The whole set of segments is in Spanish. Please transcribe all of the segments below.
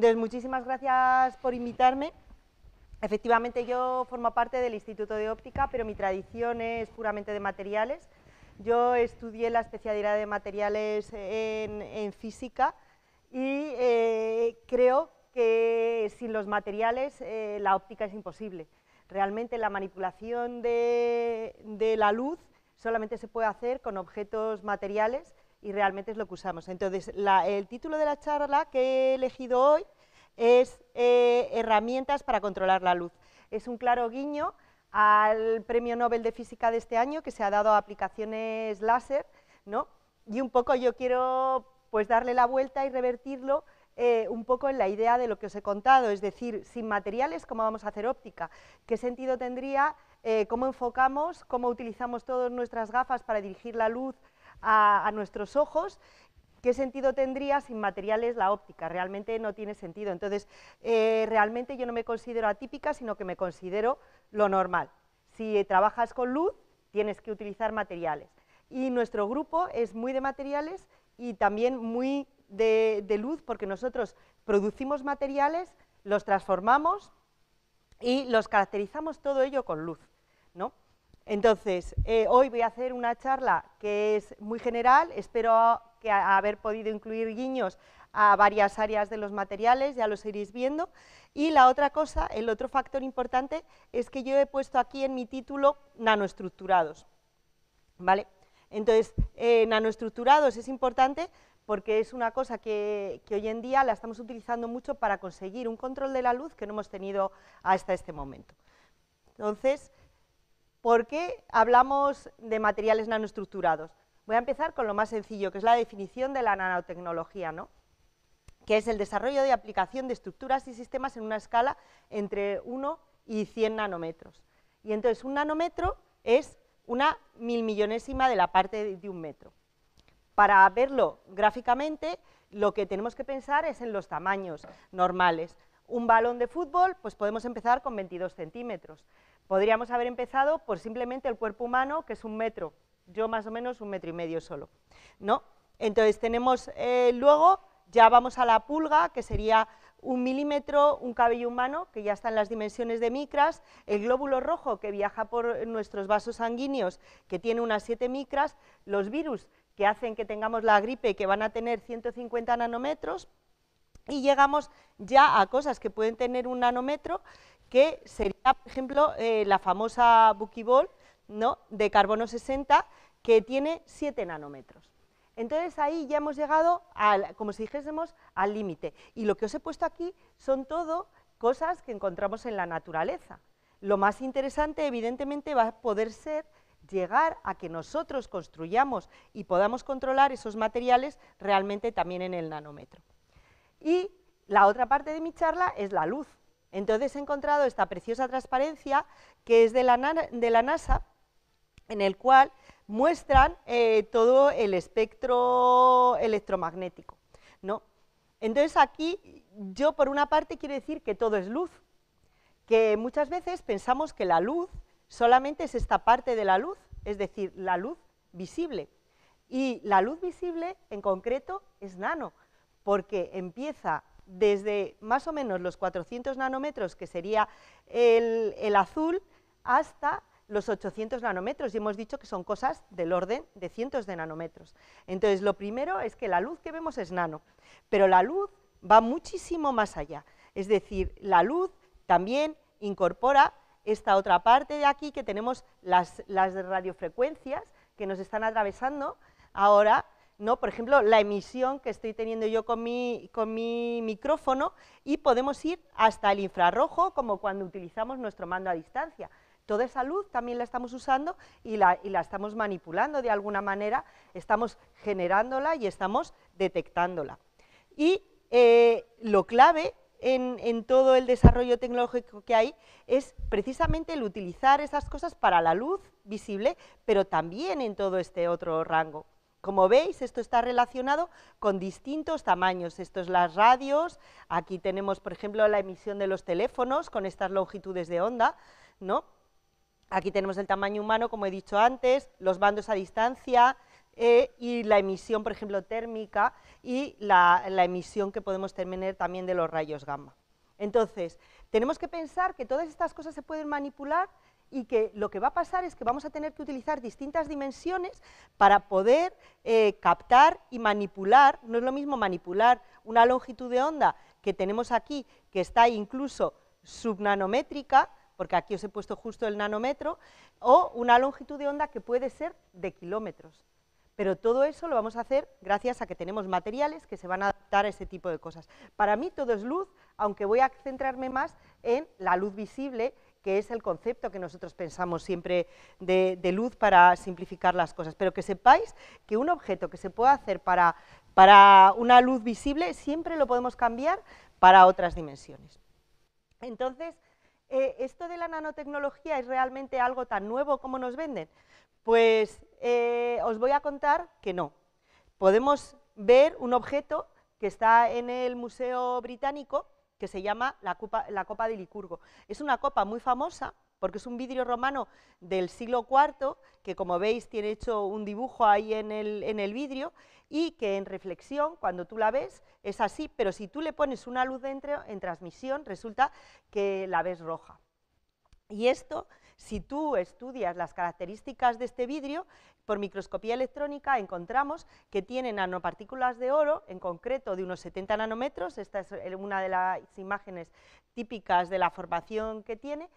Entonces, muchísimas gracias por invitarme. Efectivamente, yo formo parte del Instituto de Óptica, pero mi tradición es puramente de materiales. Yo estudié la especialidad de materiales en, física y eh, creo que sin los materiales eh, la óptica es imposible. Realmente la manipulación de la luz solamente se puede hacer con objetos materiales y realmente es lo que usamos. Entonces, el título de la charla que he elegido hoy es eh, Herramientas para controlar la luz. Es un claro guiño al premio Nobel de Física de este año que se ha dado a aplicaciones láser, ¿no? Y un poco yo quiero pues darle la vuelta y revertirlo eh, un poco en la idea de lo que os he contado, es decir, sin materiales, ¿cómo vamos a hacer óptica? ¿Qué sentido tendría? Eh, ¿Cómo enfocamos? ¿Cómo utilizamos todas nuestras gafas para dirigir la luz a, nuestros ojos, ¿qué sentido tendría sin materiales la óptica? Realmente no tiene sentido. Entonces, eh, realmente yo no me considero atípica, sino que me considero lo normal. Si trabajas con luz, tienes que utilizar materiales. Y nuestro grupo es muy de materiales y también muy de, de luz, porque nosotros producimos materiales, los transformamos y los caracterizamos todo ello con luz. ¿no? Entonces, eh, hoy voy a hacer una charla que es muy general, espero que haber podido incluir guiños a varias áreas de los materiales, ya los iréis viendo. Y la otra cosa, el otro factor importante, es que yo he puesto aquí en mi título nanoestructurados. ¿Vale? Entonces, eh, nanoestructurados es importante porque es una cosa que, que, hoy en día la estamos utilizando mucho para conseguir un control de la luz que no hemos tenido hasta este momento. Entonces, ¿Por qué hablamos de materiales nanoestructurados? Voy a empezar con lo más sencillo, que es la definición de la nanotecnología, que es el desarrollo de aplicación de estructuras y sistemas en una escala entre 1 y 100 nanómetros. Y entonces un nanómetro es una milmillonésima de la parte de un metro. Para verlo gráficamente, lo que tenemos que pensar es en los tamaños normales. Un balón de fútbol, pues podemos empezar con 22 centímetros. Podríamos haber empezado por simplemente el cuerpo humano, que es un metro, yo más o menos un metro y medio solo, ¿no? Entonces tenemos eh, luego, ya vamos a la pulga, que sería un milímetro, un cabello humano, que ya está en las dimensiones de micras, el glóbulo rojo, que viaja por nuestros vasos sanguíneos, que tiene unas 7 micras, los virus, que hacen que tengamos la gripe, que van a tener 150 nanómetros, y llegamos ya a cosas que pueden tener un nanómetro que sería, por ejemplo, eh, la famosa Buckyball ¿no? de carbono 60, que tiene 7 nanómetros. Entonces ahí ya hemos llegado, como si dijésemos, al límite. Y lo que os he puesto aquí son todo cosas que encontramos en la naturaleza. Lo más interesante, evidentemente, va a poder ser llegar a que nosotros construyamos y podamos controlar esos materiales realmente también en el nanómetro. Y la otra parte de mi charla es la luz. Entonces he encontrado esta preciosa transparencia que es de la, NASA, en el cual muestran eh, todo el espectro electromagnético. ¿no? Entonces aquí yo por una parte quiero decir que todo es luz, que muchas veces pensamos que la luz solamente es esta parte de la luz, es decir, la luz visible. Y la luz visible en concreto es nano, porque empieza desde más o menos los 400 nanómetros, que sería el, azul, hasta los 800 nanómetros y hemos dicho que son cosas del orden de cientos de nanómetros. Entonces, lo primero es que la luz que vemos es nano, pero la luz va muchísimo más allá. Es decir, la luz también incorpora esta otra parte de aquí que tenemos las, las radiofrecuencias que nos están atravesando ahora por ejemplo, la emisión que estoy teniendo yo con mi, micrófono y podemos ir hasta el infrarrojo, como cuando utilizamos nuestro mando a distancia. Toda esa luz también la estamos usando y la, estamos manipulando de alguna manera, estamos generándola y estamos detectándola. Y eh, lo clave en, todo el desarrollo tecnológico que hay es precisamente el utilizar esas cosas para la luz visible, pero también en todo este otro rango. Como veis, esto está relacionado con distintos tamaños. Esto es las radios, aquí tenemos, por ejemplo, la emisión de los teléfonos con estas longitudes de onda, ¿no? Aquí tenemos el tamaño humano, como he dicho antes, los bandos a distancia eh, y la emisión, por ejemplo, térmica y la emisión que podemos tener también de los rayos gamma. Entonces, tenemos que pensar que todas estas cosas se pueden manipular y que lo que va a pasar es que vamos a tener que utilizar distintas dimensiones para poder eh, captar y manipular, no es lo mismo manipular una longitud de onda que tenemos aquí, que está incluso subnanométrica, porque aquí os he puesto justo el nanómetro, o una longitud de onda que puede ser de kilómetros. Pero todo eso lo vamos a hacer gracias a que tenemos materiales que se van a adaptar a ese tipo de cosas. Para mí todo es luz, aunque voy a centrarme más en la luz visible que es el concepto que nosotros pensamos siempre de, luz para simplificar las cosas, pero que sepáis que un objeto que se puede hacer para, para una luz visible siempre lo podemos cambiar para otras dimensiones. Entonces, eh, ¿esto de la nanotecnología es realmente algo tan nuevo como nos venden? Pues eh, os voy a contar que no. Podemos ver un objeto que está en el Museo Británico, que se llama la Copa, de Licurgo. Es una copa muy famosa porque es un vidrio romano del siglo IV, que como veis tiene hecho un dibujo ahí en el, en el, vidrio, y que en reflexión, cuando tú la ves, es así, pero si tú le pones una luz dentro, en transmisión, resulta que la ves roja. Y esto si tú estudias las características de este vidrio, por microscopía electrónica encontramos que tiene nanopartículas de oro, en concreto de unos 70 nanómetros, esta es eh, una de las imágenes típicas de la formación que tiene,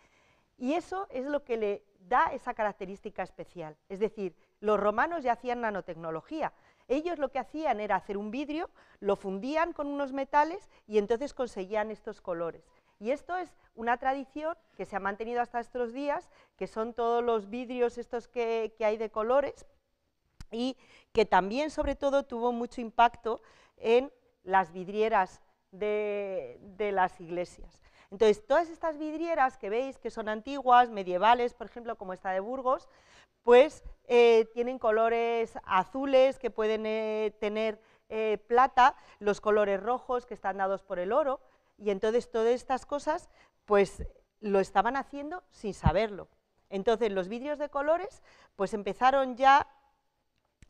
y eso es lo que le da esa característica especial. Es decir, los romanos ya hacían nanotecnología. Ellos lo que hacían era hacer un vidrio, lo fundían con unos metales y entonces conseguían estos colores. Y esto es una tradición que se ha mantenido hasta estos días, que son todos los vidrios estos que, hay de colores y que también, sobre todo, tuvo mucho impacto en las vidrieras de, las iglesias. Entonces, todas estas vidrieras que veis, que son antiguas, medievales, por ejemplo, como esta de Burgos, pues eh, tienen colores azules que pueden eh, tener eh, plata, los colores rojos que están dados por el oro, y entonces todas estas cosas pues lo estaban haciendo sin saberlo. Entonces los vidrios de colores pues empezaron ya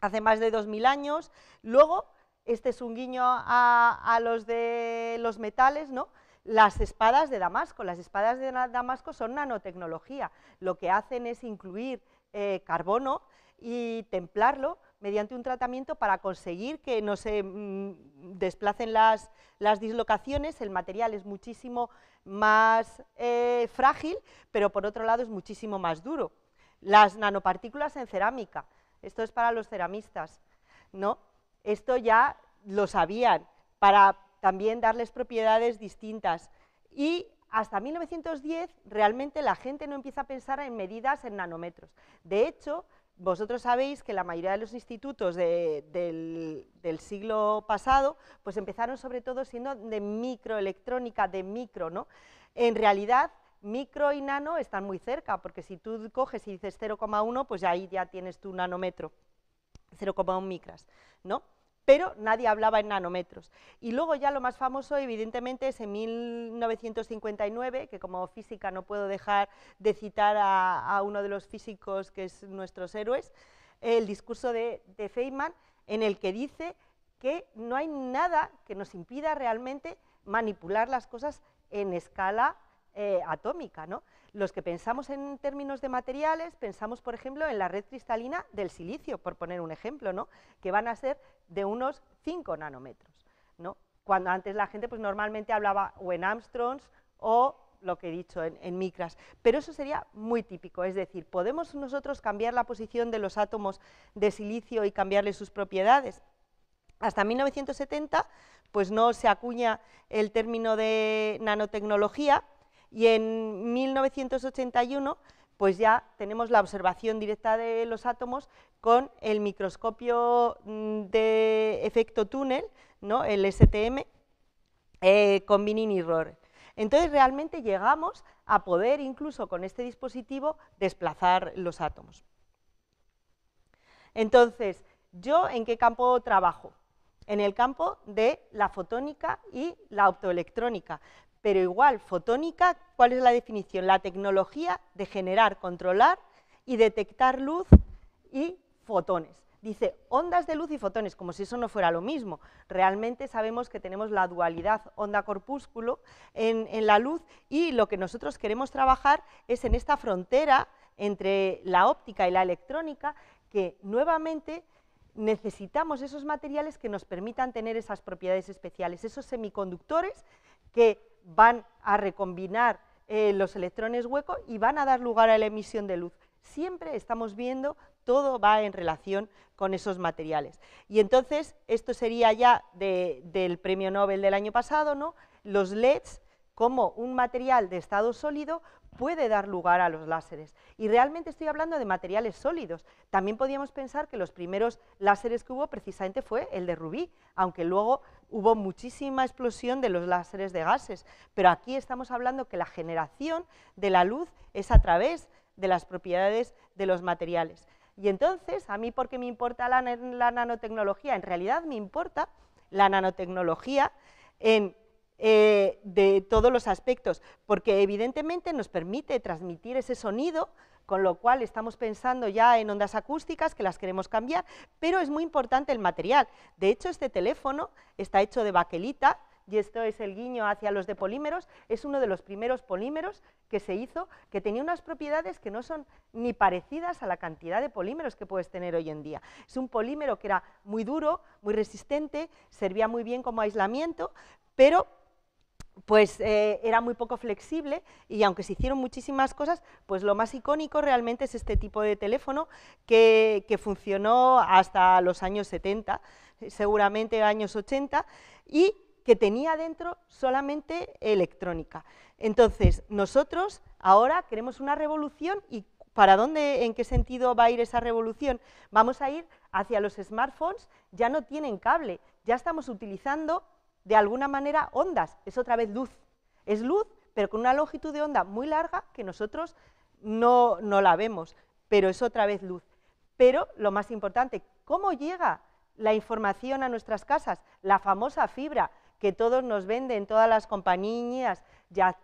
hace más de 2000 años, luego este es un guiño a, los de los metales, ¿no? las espadas de Damasco. Las espadas de Damasco son nanotecnología. Lo que hacen es incluir eh, carbono y templarlo mediante un tratamiento para conseguir que no se mm, desplacen las, dislocaciones, el material es muchísimo más eh, frágil, pero por otro lado es muchísimo más duro. Las nanopartículas en cerámica, esto es para los ceramistas, ¿no? Esto ya lo sabían, para también darles propiedades distintas. Y hasta 1910 realmente la gente no empieza a pensar en medidas en nanómetros. De hecho, vosotros sabéis que la mayoría de los institutos del, del, siglo pasado pues empezaron sobre todo siendo de microelectrónica, de micro, ¿no? En realidad, micro y nano están muy cerca, porque si tú coges y dices 0,1, pues ahí ya tienes tu nanómetro, 0,1 micras, ¿no? pero nadie hablaba en nanómetros. Y luego ya lo más famoso, evidentemente, es en 1959, que como física no puedo dejar de citar a, uno de los físicos que es nuestros héroes, el discurso de, Feynman, en el que dice que no hay nada que nos impida realmente manipular las cosas en escala eh, atómica, ¿no? Los que pensamos en términos de materiales, pensamos, por ejemplo, en la red cristalina del silicio, por poner un ejemplo, ¿no? que van a ser de unos 5 nanómetros. ¿no? Cuando antes la gente pues, normalmente hablaba o en Armstrongs o lo que he dicho en, en, micras, pero eso sería muy típico, es decir, ¿podemos nosotros cambiar la posición de los átomos de silicio y cambiarle sus propiedades? Hasta 1970 pues no se acuña el término de nanotecnología, y en 1981 pues ya tenemos la observación directa de los átomos con el microscopio mm, de efecto túnel, ¿no? el STM, eh, con Binini Rohr. Entonces realmente llegamos a poder incluso con este dispositivo desplazar los átomos. Entonces, ¿yo en qué campo trabajo? En el campo de la fotónica y la optoelectrónica, pero igual, fotónica, ¿cuál es la definición? La tecnología de generar, controlar y detectar luz y fotones. Dice ondas de luz y fotones, como si eso no fuera lo mismo. Realmente sabemos que tenemos la dualidad onda-corpúsculo en, en la luz y lo que nosotros queremos trabajar es en esta frontera entre la óptica y la electrónica, que nuevamente necesitamos esos materiales que nos permitan tener esas propiedades especiales, esos semiconductores que van a recombinar eh, los electrones huecos y van a dar lugar a la emisión de luz. Siempre estamos viendo, todo va en relación con esos materiales. Y entonces, esto sería ya del premio Nobel del año pasado, ¿no? los LEDs como un material de estado sólido puede dar lugar a los láseres. Y realmente estoy hablando de materiales sólidos. También podíamos pensar que los primeros láseres que hubo precisamente fue el de rubí, aunque luego hubo muchísima explosión de los láseres de gases, pero aquí estamos hablando que la generación de la luz es a través de las propiedades de los materiales. Y entonces, a mí, ¿por qué me importa la, nanotecnología? En realidad me importa la nanotecnología eh, de todos los aspectos, porque evidentemente nos permite transmitir ese sonido con lo cual estamos pensando ya en ondas acústicas que las queremos cambiar, pero es muy importante el material. De hecho, este teléfono está hecho de baquelita, y esto es el guiño hacia los de polímeros, es uno de los primeros polímeros que se hizo, que tenía unas propiedades que no son ni parecidas a la cantidad de polímeros que puedes tener hoy en día. Es un polímero que era muy duro, muy resistente, servía muy bien como aislamiento, pero pues eh, era muy poco flexible y aunque se hicieron muchísimas cosas, pues lo más icónico realmente es este tipo de teléfono que, que funcionó hasta los años 70, seguramente años 80, y que tenía dentro solamente electrónica. Entonces, nosotros ahora queremos una revolución y ¿para dónde, en qué sentido va a ir esa revolución? Vamos a ir hacia los smartphones, ya no tienen cable, ya estamos utilizando de alguna manera ondas, es otra vez luz. Es luz, pero con una longitud de onda muy larga que nosotros no, la vemos, pero es otra vez luz. Pero lo más importante, ¿cómo llega la información a nuestras casas? La famosa fibra que todos nos venden, todas las compañías,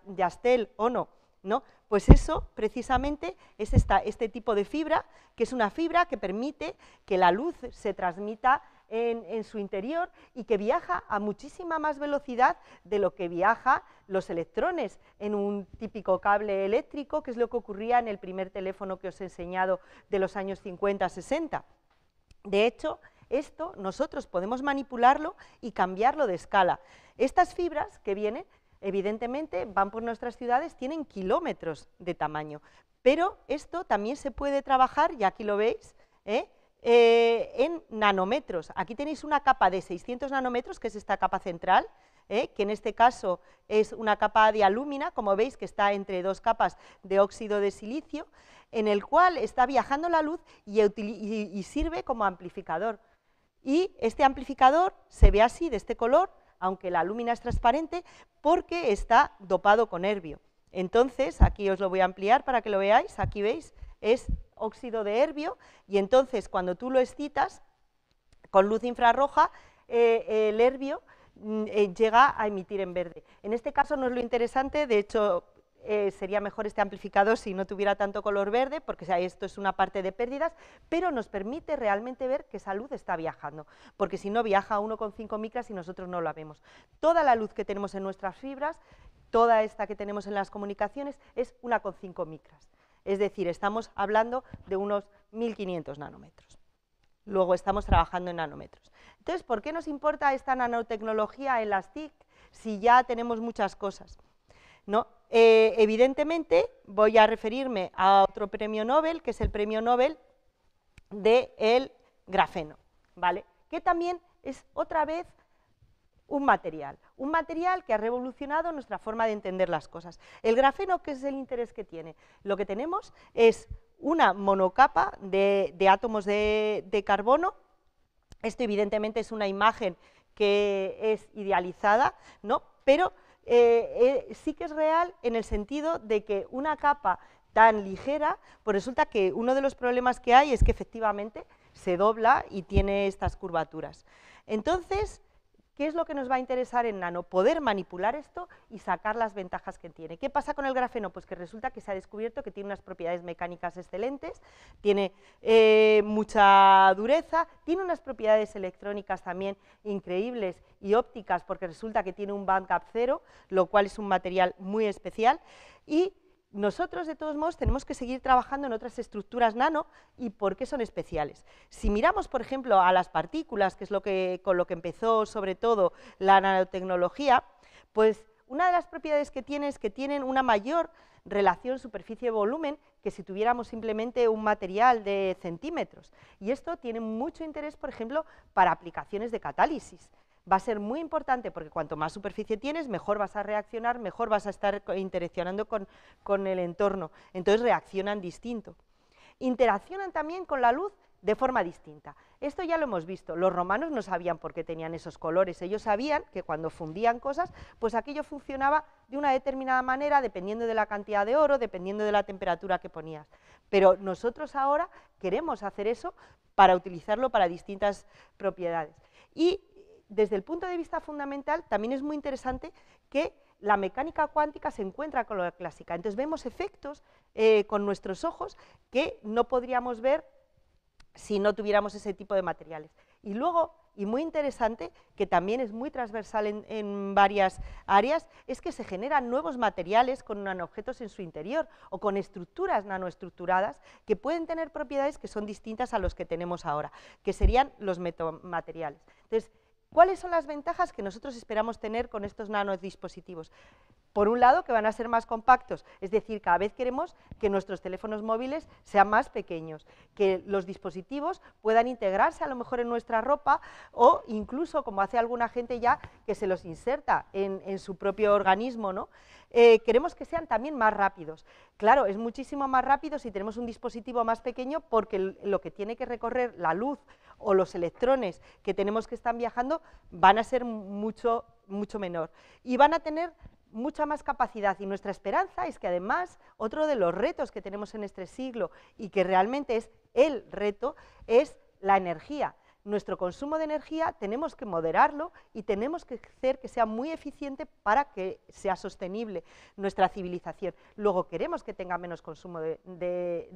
Yastel o no, ¿no? Pues eso, precisamente, es este tipo de fibra, que es una fibra que permite que la luz se transmita en, su interior y que viaja a muchísima más velocidad de lo que viaja los electrones en un típico cable eléctrico, que es lo que ocurría en el primer teléfono que os he enseñado de los años 50-60. De hecho, esto nosotros podemos manipularlo y cambiarlo de escala. Estas fibras que vienen, evidentemente, van por nuestras ciudades, tienen kilómetros de tamaño, pero esto también se puede trabajar, y aquí lo veis, ¿eh? Eh, en nanómetros. Aquí tenéis una capa de 600 nanómetros, que es esta capa central, eh, que en este caso es una capa de alúmina, como veis que está entre dos capas de óxido de silicio, en el cual está viajando la luz y, sirve como amplificador. Y este amplificador se ve así, de este color, aunque la alúmina es transparente, porque está dopado con nervio Entonces, aquí os lo voy a ampliar para que lo veáis, aquí veis, es óxido de herbio y entonces cuando tú lo excitas con luz infrarroja, eh, el herbio mm, eh, llega a emitir en verde. En este caso no es lo interesante, de hecho eh, sería mejor este amplificador si no tuviera tanto color verde, porque esto es una parte de pérdidas, pero nos permite realmente ver que esa luz está viajando, porque si no viaja a 1,5 micras y nosotros no lo vemos. Toda la luz que tenemos en nuestras fibras, toda esta que tenemos en las comunicaciones, es 1,5 micras es decir, estamos hablando de unos 1.500 nanómetros. Luego estamos trabajando en nanómetros. Entonces, ¿por qué nos importa esta nanotecnología en las TIC si ya tenemos muchas cosas? ¿No? Eh, evidentemente, voy a referirme a otro premio Nobel, que es el premio Nobel del grafeno, ¿vale? que también es otra vez un material, un material que ha revolucionado nuestra forma de entender las cosas. El grafeno, ¿qué es el interés que tiene? Lo que tenemos es una monocapa de, átomos de, carbono, esto evidentemente es una imagen que es idealizada, ¿no? pero eh, eh, sí que es real en el sentido de que una capa tan ligera, pues resulta que uno de los problemas que hay es que efectivamente se dobla y tiene estas curvaturas. Entonces, ¿Qué es lo que nos va a interesar en nano? Poder manipular esto y sacar las ventajas que tiene. ¿Qué pasa con el grafeno? Pues que resulta que se ha descubierto que tiene unas propiedades mecánicas excelentes, tiene eh, mucha dureza, tiene unas propiedades electrónicas también increíbles y ópticas, porque resulta que tiene un bandgap cero, lo cual es un material muy especial, y nosotros, de todos modos, tenemos que seguir trabajando en otras estructuras nano y por qué son especiales. Si miramos, por ejemplo, a las partículas, que es lo que, con lo que empezó sobre todo la nanotecnología, pues una de las propiedades que tiene es que tienen una mayor relación superficie-volumen que si tuviéramos simplemente un material de centímetros. Y esto tiene mucho interés, por ejemplo, para aplicaciones de catálisis va a ser muy importante porque cuanto más superficie tienes, mejor vas a reaccionar, mejor vas a estar interaccionando con, el entorno. Entonces reaccionan distinto. Interaccionan también con la luz de forma distinta. Esto ya lo hemos visto, los romanos no sabían por qué tenían esos colores, ellos sabían que cuando fundían cosas, pues aquello funcionaba de una determinada manera, dependiendo de la cantidad de oro, dependiendo de la temperatura que ponías. Pero nosotros ahora queremos hacer eso para utilizarlo para distintas propiedades. Y desde el punto de vista fundamental, también es muy interesante que la mecánica cuántica se encuentra con la clásica. Entonces vemos efectos eh, con nuestros ojos que no podríamos ver si no tuviéramos ese tipo de materiales. Y luego, y muy interesante, que también es muy transversal en, varias áreas, es que se generan nuevos materiales con nanoobjetos en su interior o con estructuras nanoestructuradas que pueden tener propiedades que son distintas a los que tenemos ahora, que serían los metamateriales. Entonces, ¿Cuáles son las ventajas que nosotros esperamos tener con estos nanodispositivos? Por un lado, que van a ser más compactos, es decir, cada vez queremos que nuestros teléfonos móviles sean más pequeños, que los dispositivos puedan integrarse a lo mejor en nuestra ropa o incluso, como hace alguna gente ya, que se los inserta en, su propio organismo, ¿no? Eh, queremos que sean también más rápidos. Claro, es muchísimo más rápido si tenemos un dispositivo más pequeño porque lo que tiene que recorrer la luz o los electrones que tenemos que están viajando van a ser mucho, mucho menor y van a tener mucha más capacidad y nuestra esperanza es que además otro de los retos que tenemos en este siglo y que realmente es el reto es la energía nuestro consumo de energía tenemos que moderarlo y tenemos que hacer que sea muy eficiente para que sea sostenible nuestra civilización. Luego queremos que tenga menos consumo de,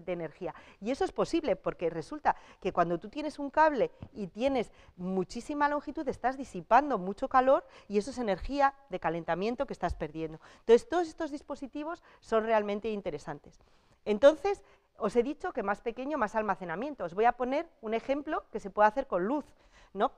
energía y eso es posible porque resulta que cuando tú tienes un cable y tienes muchísima longitud estás disipando mucho calor y eso es energía de calentamiento que estás perdiendo. Entonces todos estos dispositivos son realmente interesantes. Entonces, os he dicho que más pequeño, más almacenamiento. Os voy a poner un ejemplo que se puede hacer con luz, ¿no?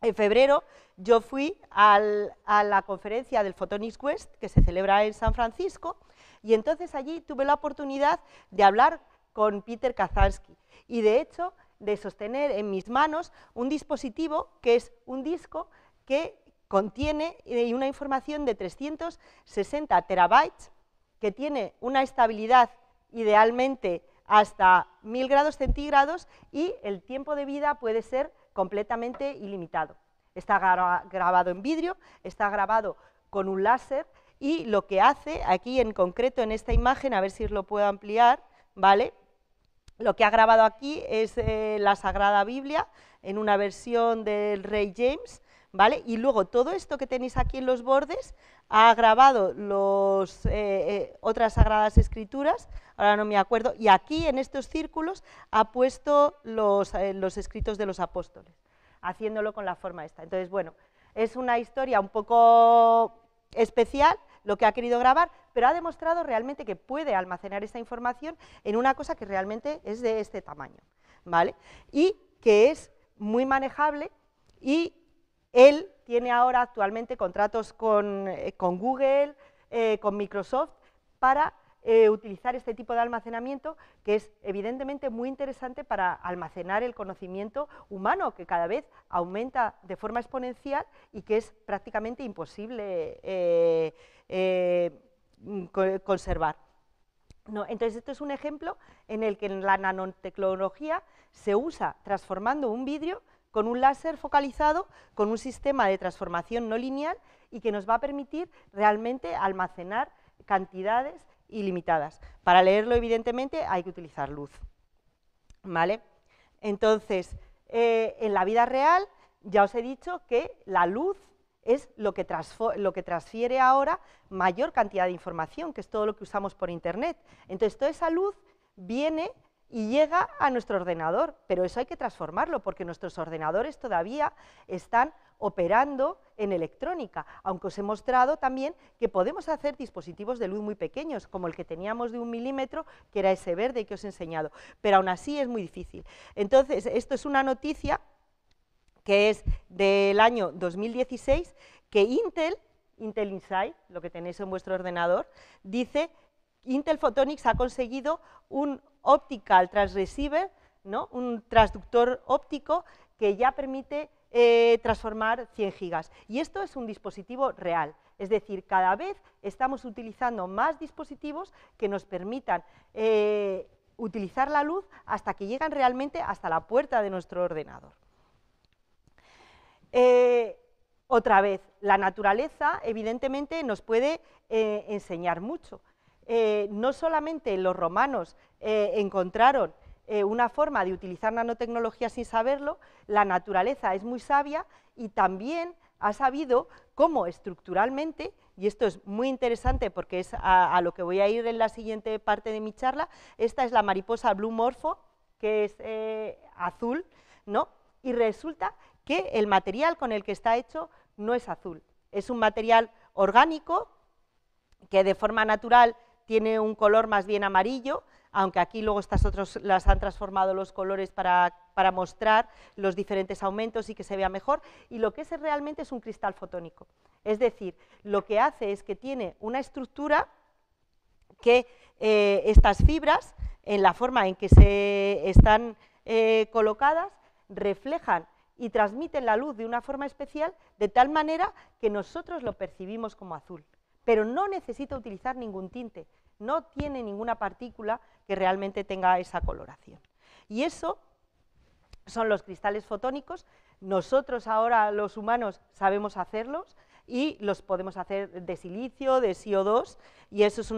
En febrero yo fui a la conferencia del Photonics West, que se celebra en San Francisco, y entonces allí tuve la oportunidad de hablar con Peter Kazansky, y de hecho de sostener en mis manos un dispositivo que es un disco que contiene eh, una información de 360 terabytes, que tiene una estabilidad idealmente hasta 1000 grados centígrados y el tiempo de vida puede ser completamente ilimitado. Está grabado en vidrio, está grabado con un láser y lo que hace aquí en concreto en esta imagen, a ver si lo puedo ampliar, ¿vale? Lo que ha grabado aquí es eh, la Sagrada Biblia en una versión del Rey James, ¿vale? Y luego todo esto que tenéis aquí en los bordes ha grabado los, eh, eh, otras Sagradas Escrituras, ahora no me acuerdo, y aquí en estos círculos ha puesto eh, los escritos de los apóstoles, haciéndolo con la forma esta. Entonces, bueno, es una historia un poco especial, lo que ha querido grabar, pero ha demostrado realmente que puede almacenar esta información en una cosa que realmente es de este tamaño, ¿vale? Y que es muy manejable y él tiene ahora actualmente contratos con, eh, Google, eh, con Microsoft, para eh, utilizar este tipo de almacenamiento que es evidentemente muy interesante para almacenar el conocimiento humano que cada vez aumenta de forma exponencial y que es prácticamente imposible conservar. entonces, esto es un ejemplo en el que la nanotecnología se usa transformando un vidrio con un láser focalizado, con un sistema de transformación no lineal y que nos va a permitir realmente almacenar cantidades ilimitadas. Para leerlo, evidentemente, hay que utilizar luz. ¿Vale? Entonces, eh, en la vida real, ya os he dicho que la luz es lo que, lo que, transfiere ahora mayor cantidad de información, que es todo lo que usamos por Internet. Entonces, toda esa luz viene y llega a nuestro ordenador, pero eso hay que transformarlo porque nuestros ordenadores todavía están operando en electrónica, aunque os he mostrado también que podemos hacer dispositivos de luz muy pequeños, como el que teníamos de un milímetro, que era ese verde que os he enseñado, pero aún así es muy difícil. Entonces, esto es una noticia que es del año 2016, que Intel, Intel Insight, lo que tenéis en vuestro ordenador, dice Intel Photonics ha conseguido un óptica al transreceiver, ¿no? un transductor óptico que ya permite eh, transformar 100 gigas. Y esto es un dispositivo real, es decir, cada vez estamos utilizando más dispositivos que nos permitan eh, utilizar la luz hasta que llegan realmente hasta la puerta de nuestro ordenador. Eh, otra vez, la naturaleza evidentemente nos puede enseñar mucho. no solamente los romanos eh, encontraron eh, una forma de utilizar nanotecnología sin saberlo, la naturaleza es muy sabia y también ha sabido cómo estructuralmente, y esto es muy interesante porque es a, lo que voy a ir en la siguiente parte de mi charla, esta es la mariposa blue Morpho que es eh, azul, Y resulta que el material con el que está hecho no es azul, es un material orgánico que de forma natural tiene un color más bien amarillo, aunque aquí luego estas otras las han transformado los colores para, mostrar los diferentes aumentos y que se vea mejor, y lo que es realmente es un cristal fotónico. Es decir, lo que hace es que tiene una estructura que eh, estas fibras, en la forma en que se están eh, colocadas, reflejan y transmiten la luz de una forma especial, de tal manera que nosotros lo percibimos como azul. Pero no necesita utilizar ningún tinte, no tiene ninguna partícula que realmente tenga esa coloración. Y eso son los cristales fotónicos, nosotros ahora los humanos sabemos hacerlos y los podemos hacer de silicio, de CO2 y eso es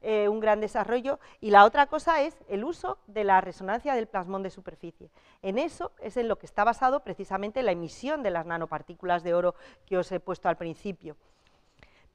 eh, un gran desarrollo. Y la otra cosa es el uso de la resonancia del plasmón de superficie. En eso es en lo que está basado precisamente la emisión de las nanopartículas de oro que os he puesto al principio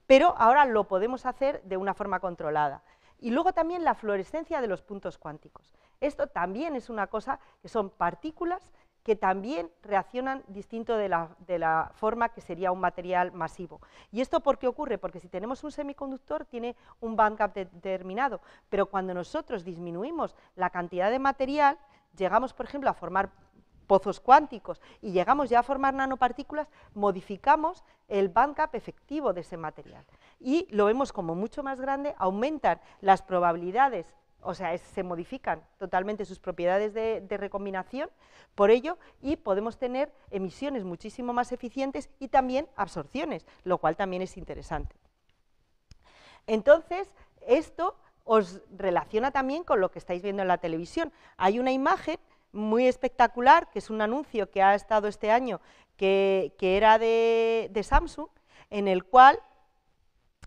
pero ahora lo podemos hacer de una forma controlada. Y luego también la fluorescencia de los puntos cuánticos. Esto también es una cosa que son partículas que también reaccionan distinto de la, forma que sería un material masivo. ¿Y esto por qué ocurre? Porque si tenemos un semiconductor tiene un gap determinado, pero cuando nosotros disminuimos la cantidad de material, llegamos, por ejemplo, a formar pozos cuánticos y llegamos ya a formar nanopartículas, modificamos el bandgap efectivo de ese material y lo vemos como mucho más grande, aumentan las probabilidades, o sea, se modifican totalmente sus propiedades de recombinación por ello y podemos tener emisiones muchísimo más eficientes y también absorciones, lo cual también es interesante. Entonces, esto os relaciona también con lo que estáis viendo en la televisión. Hay una imagen muy espectacular, que es un anuncio que ha estado este año, que, era de, Samsung, en el cual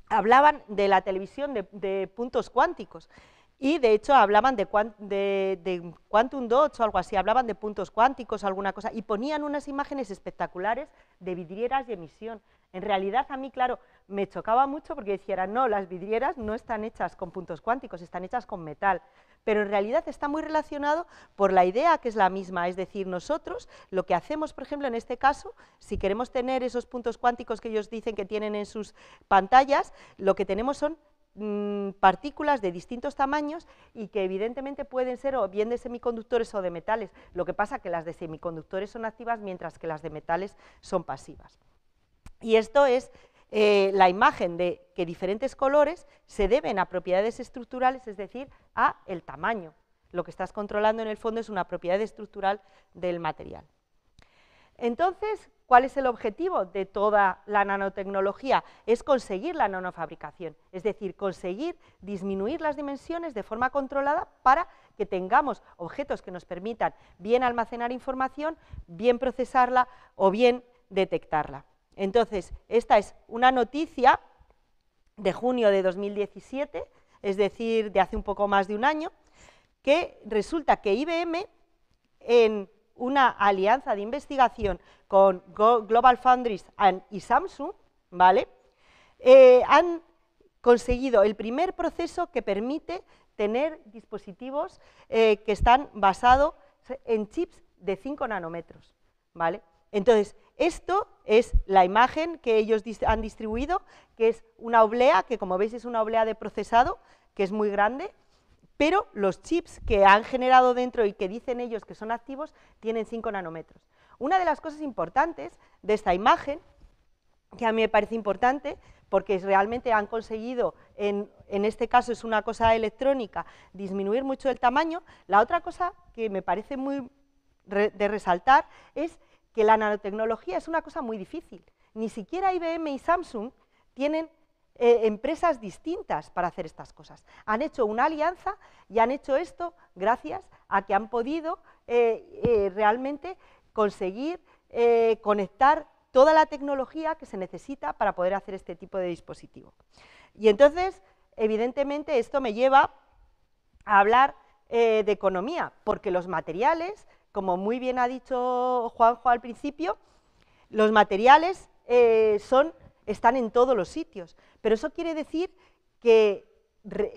hablaban de la televisión de, puntos cuánticos. Y de hecho hablaban de, de, de, Quantum Dot o algo así, hablaban de puntos cuánticos o alguna cosa, y ponían unas imágenes espectaculares de vidrieras y emisión. En realidad a mí, claro, me chocaba mucho porque dijeran, no, las vidrieras no están hechas con puntos cuánticos, están hechas con metal pero en realidad está muy relacionado por la idea que es la misma, es decir, nosotros lo que hacemos, por ejemplo, en este caso, si queremos tener esos puntos cuánticos que ellos dicen que tienen en sus pantallas, lo que tenemos son mm, partículas de distintos tamaños y que evidentemente pueden ser o bien de semiconductores o de metales, lo que pasa que las de semiconductores son activas mientras que las de metales son pasivas. Y esto es eh, la imagen de que diferentes colores se deben a propiedades estructurales, es decir, a el tamaño. Lo que estás controlando en el fondo es una propiedad estructural del material. Entonces, ¿cuál es el objetivo de toda la nanotecnología? Es conseguir la nanofabricación, es decir, conseguir disminuir las dimensiones de forma controlada para que tengamos objetos que nos permitan bien almacenar información, bien procesarla o bien detectarla. Entonces, esta es una noticia de junio de 2017, es decir, de hace un poco más de un año, que resulta que IBM, en una alianza de investigación con Global Foundries y Samsung, ¿vale? Eh, han conseguido el primer proceso que permite tener dispositivos eh, que están basados en chips de 5 nanómetros, ¿vale? Entonces, esto es la imagen que ellos han distribuido, que es una oblea, que como veis es una oblea de procesado, que es muy grande, pero los chips que han generado dentro y que dicen ellos que son activos tienen 5 nanómetros. Una de las cosas importantes de esta imagen, que a mí me parece importante, porque realmente han conseguido, en, en, este caso es una cosa electrónica, disminuir mucho el tamaño, la otra cosa que me parece muy de resaltar es que la nanotecnología es una cosa muy difícil. Ni siquiera IBM y Samsung tienen eh, empresas distintas para hacer estas cosas. Han hecho una alianza y han hecho esto gracias a que han podido eh, eh, realmente conseguir conectar toda la tecnología que se necesita para poder hacer este tipo de dispositivo. Y entonces, evidentemente, esto me lleva a hablar de economía, porque los materiales como muy bien ha dicho Juanjo al principio, los materiales eh, están en todos los sitios, pero eso quiere decir que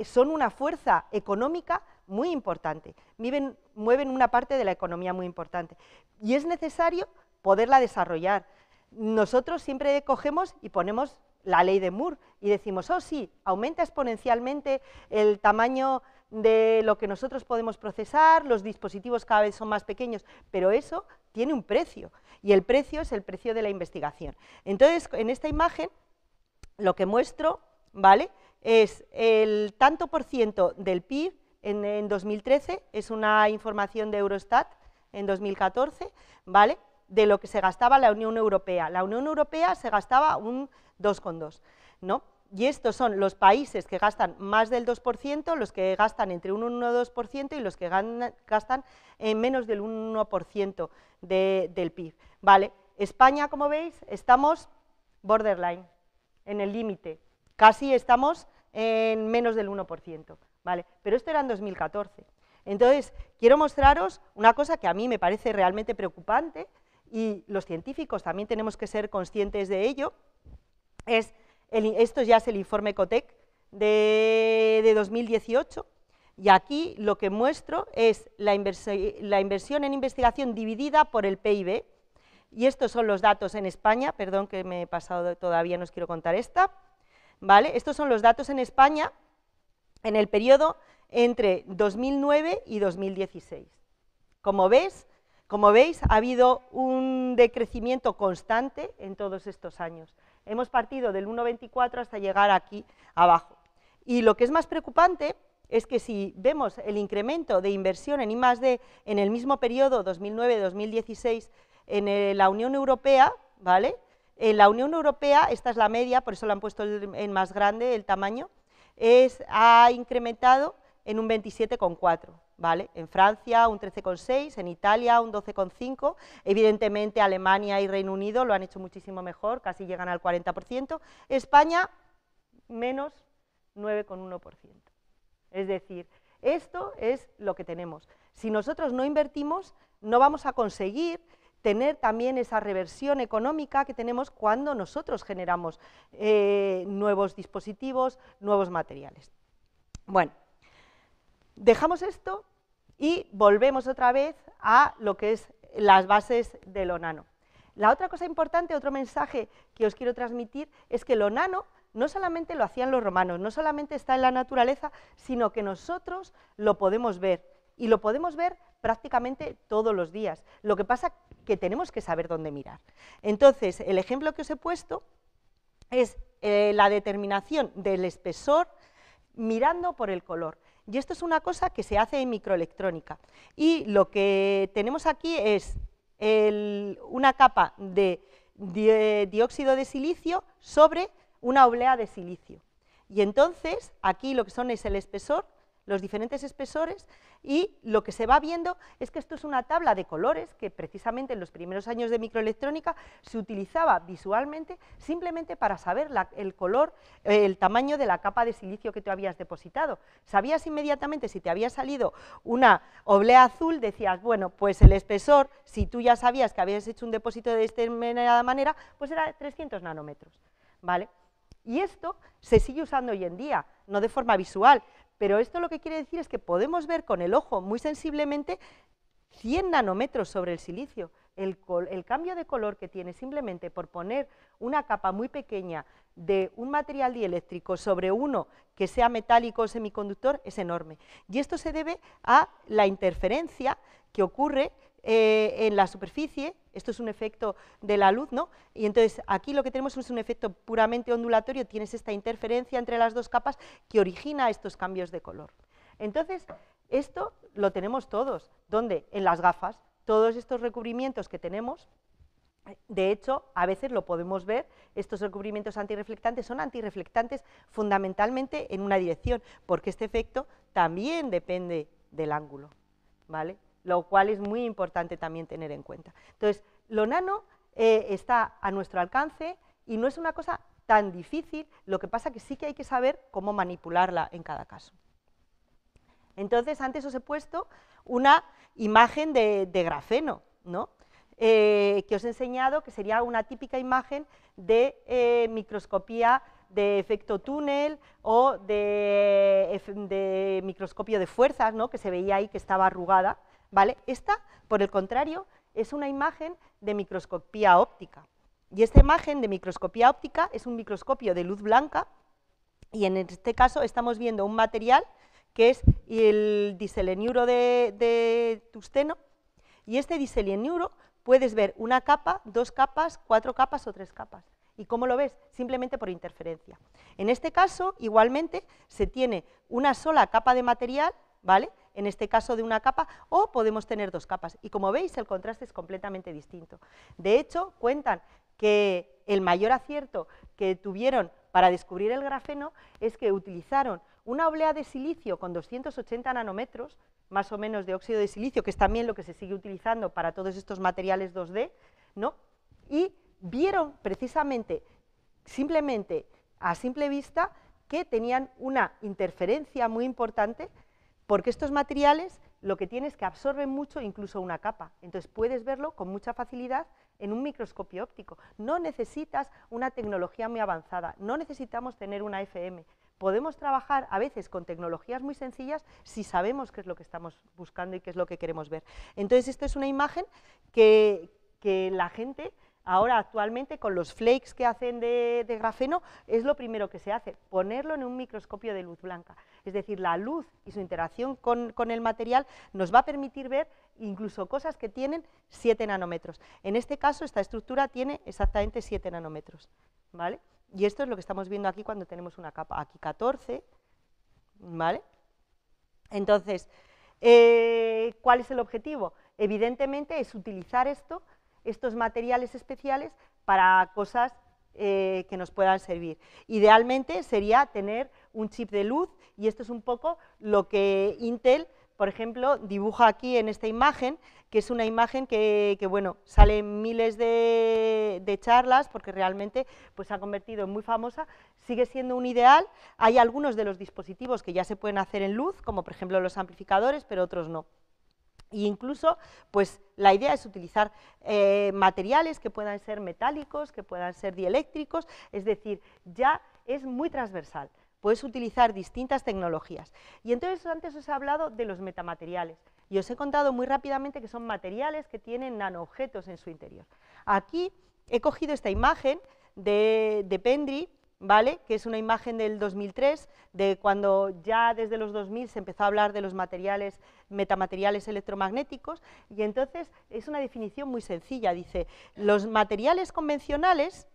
son una fuerza económica muy importante, mueven una parte de la economía muy importante y es necesario poderla desarrollar. Nosotros siempre cogemos y ponemos la ley de Moore y decimos, oh sí, aumenta exponencialmente el tamaño de lo que nosotros podemos procesar, los dispositivos cada vez son más pequeños, pero eso tiene un precio y el precio es el precio de la investigación. Entonces, en esta imagen lo que muestro, ¿vale? Es el tanto por ciento del PIB en, 2013, es una información de Eurostat en 2014, ¿vale? De lo que se gastaba la Unión Europea. La Unión Europea se gastaba un 2,2, ¿no? y estos son los países que gastan más del 2%, los que gastan entre un 1 y 2% y los que gastan en eh, menos del 1% del PIB. ¿vale? España, como veis, estamos borderline, en el límite, casi estamos en menos del 1%. ¿vale? Pero esto era en 2014. Entonces, quiero mostraros una cosa que a mí me parece realmente preocupante y los científicos también tenemos que ser conscientes de ello, es esto ya es el informe COTEC de, 2018, y aquí lo que muestro es la, inversión en investigación dividida por el PIB, y estos son los datos en España, perdón que me he pasado, todavía no os quiero contar esta, ¿vale? Estos son los datos en España en el periodo entre 2009 y 2016. Como ves, como veis, ha habido un decrecimiento constante en todos estos años hemos partido del 1,24 hasta llegar aquí abajo. Y lo que es más preocupante es que si vemos el incremento de inversión en más D en el mismo periodo 2009-2016 en eh, la Unión Europea, ¿vale? En la Unión Europea, esta es la media, por eso la han puesto en más grande el tamaño, es, ha incrementado en un 27,4. ¿vale? En Francia un 13,6, en Italia un 12,5, evidentemente Alemania y Reino Unido lo han hecho muchísimo mejor, casi llegan al 40%, España menos 9,1%. Es decir, esto es lo que tenemos. Si nosotros no invertimos, no vamos a conseguir tener también esa reversión económica que tenemos cuando nosotros generamos eh, nuevos dispositivos, nuevos materiales. Bueno, Dejamos esto y volvemos otra vez a lo que es las bases de lo nano. La otra cosa importante, otro mensaje que os quiero transmitir, es que lo nano no solamente lo hacían los romanos, no solamente está en la naturaleza, sino que nosotros lo podemos ver, y lo podemos ver prácticamente todos los días. Lo que pasa que tenemos que saber dónde mirar. Entonces, el ejemplo que os he puesto es eh, la determinación del espesor mirando por el color. Y esto es una cosa que se hace en microelectrónica. Y lo que tenemos aquí es una capa de, de dióxido de silicio sobre una oblea de silicio. Y entonces, aquí lo que son es el espesor, los diferentes espesores y lo que se va viendo es que esto es una tabla de colores que precisamente en los primeros años de microelectrónica se utilizaba visualmente simplemente para saber el color, eh, el tamaño de la capa de silicio que tú habías depositado. Sabías inmediatamente si te había salido una oblea azul, decías, bueno, pues el espesor, si tú ya sabías que habías hecho un depósito de esta manera, pues era de 300 nanómetros, ¿vale? Y esto se sigue usando hoy en día, no de forma visual, pero esto lo que quiere decir es que podemos ver con el ojo muy sensiblemente 100 nanómetros sobre el silicio. El, el, cambio de color que tiene simplemente por poner una capa muy pequeña de un material dieléctrico sobre uno que sea metálico o semiconductor es enorme. Y esto se debe a la interferencia que ocurre eh, en la superficie, esto es un efecto de la luz, ¿no? Y entonces aquí lo que tenemos es un efecto puramente ondulatorio, tienes esta interferencia entre las dos capas que origina estos cambios de color. Entonces, esto lo tenemos todos, ¿dónde? En las gafas, todos estos recubrimientos que tenemos, de hecho, a veces lo podemos ver, estos recubrimientos antirreflectantes son antirreflectantes fundamentalmente en una dirección, porque este efecto también depende del ángulo, ¿vale? lo cual es muy importante también tener en cuenta. Entonces, lo nano eh, está a nuestro alcance y no es una cosa tan difícil, lo que pasa que sí que hay que saber cómo manipularla en cada caso. Entonces, antes os he puesto una imagen de, grafeno, ¿no? Eh, que os he enseñado que sería una típica imagen de eh, microscopía de efecto túnel o de, de, microscopio de fuerzas, ¿no? que se veía ahí que estaba arrugada, ¿vale? Esta, por el contrario, es una imagen de microscopía óptica. Y esta imagen de microscopía óptica es un microscopio de luz blanca y en este caso estamos viendo un material que es el diseleniuro de, de tusteno y este diseleniuro puedes ver una capa, dos capas, cuatro capas o tres capas. ¿Y cómo lo ves? Simplemente por interferencia. En este caso, igualmente, se tiene una sola capa de material, ¿vale? en este caso de una capa, o podemos tener dos capas. Y como veis, el contraste es completamente distinto. De hecho, cuentan que el mayor acierto que tuvieron para descubrir el grafeno es que utilizaron una oblea de silicio con 280 nanómetros, más o menos de óxido de silicio, que es también lo que se sigue utilizando para todos estos materiales 2D, ¿no? y vieron precisamente, simplemente a simple vista, que tenían una interferencia muy importante porque estos materiales lo que tienes es que absorben mucho incluso una capa, entonces puedes verlo con mucha facilidad en un microscopio óptico. No necesitas una tecnología muy avanzada, no necesitamos tener una FM, podemos trabajar a veces con tecnologías muy sencillas si sabemos qué es lo que estamos buscando y qué es lo que queremos ver. Entonces, esto es una imagen que la gente Ahora, actualmente, con los flakes que hacen de, grafeno, es lo primero que se hace, ponerlo en un microscopio de luz blanca. Es decir, la luz y su interacción con, el material nos va a permitir ver incluso cosas que tienen 7 nanómetros. En este caso, esta estructura tiene exactamente 7 nanómetros, ¿vale? Y esto es lo que estamos viendo aquí cuando tenemos una capa, aquí 14, ¿vale? Entonces, eh, ¿cuál es el objetivo? Evidentemente es utilizar esto estos materiales especiales para cosas eh, que nos puedan servir. Idealmente sería tener un chip de luz y esto es un poco lo que Intel, por ejemplo, dibuja aquí en esta imagen, que es una imagen que, bueno, sale en miles de, charlas porque realmente pues, se ha convertido en muy famosa, sigue siendo un ideal. Hay algunos de los dispositivos que ya se pueden hacer en luz, como por ejemplo los amplificadores, pero otros no. E incluso, pues la idea es utilizar eh, materiales que puedan ser metálicos, que puedan ser dieléctricos, es decir, ya es muy transversal. Puedes utilizar distintas tecnologías. Y entonces antes os he hablado de los metamateriales. Y os he contado muy rápidamente que son materiales que tienen nanoobjetos en su interior. Aquí he cogido esta imagen de Pendry, ¿vale? que es una imagen del 2003, de cuando ya desde los 2000 se empezó a hablar de los materiales, metamateriales electromagnéticos, y entonces es una definición muy sencilla, dice, los materiales convencionales,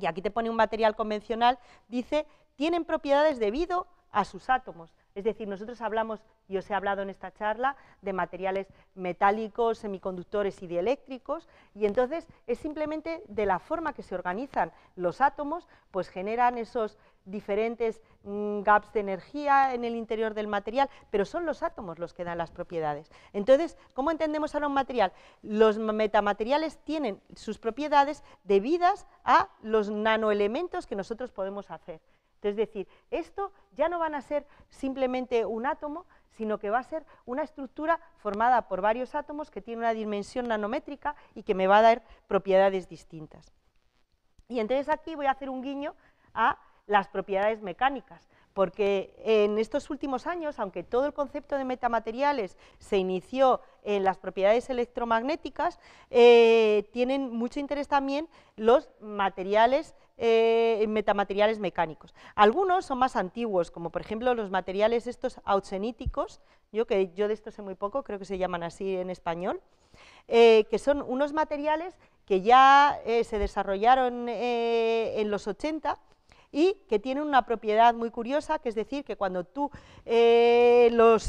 y aquí te pone un material convencional, dice, tienen propiedades debido a sus átomos. Es decir, nosotros hablamos, y os he hablado en esta charla, de materiales metálicos, semiconductores y dieléctricos, y entonces es simplemente de la forma que se organizan los átomos, pues generan esos diferentes mm, gaps de energía en el interior del material, pero son los átomos los que dan las propiedades. Entonces, ¿cómo entendemos ahora un material? Los metamateriales tienen sus propiedades debidas a los nanoelementos que nosotros podemos hacer. Es decir, esto ya no van a ser simplemente un átomo, sino que va a ser una estructura formada por varios átomos que tiene una dimensión nanométrica y que me va a dar propiedades distintas. Y entonces aquí voy a hacer un guiño a las propiedades mecánicas, porque en estos últimos años, aunque todo el concepto de metamateriales se inició en las propiedades electromagnéticas, eh, tienen mucho interés también los materiales eh, metamateriales mecánicos. Algunos son más antiguos, como por ejemplo los materiales estos auxeníticos, yo que yo de esto sé muy poco, creo que se llaman así en español, eh, que son unos materiales que ya eh, se desarrollaron en los 80 y que tienen una propiedad muy curiosa, que es decir, que cuando tú los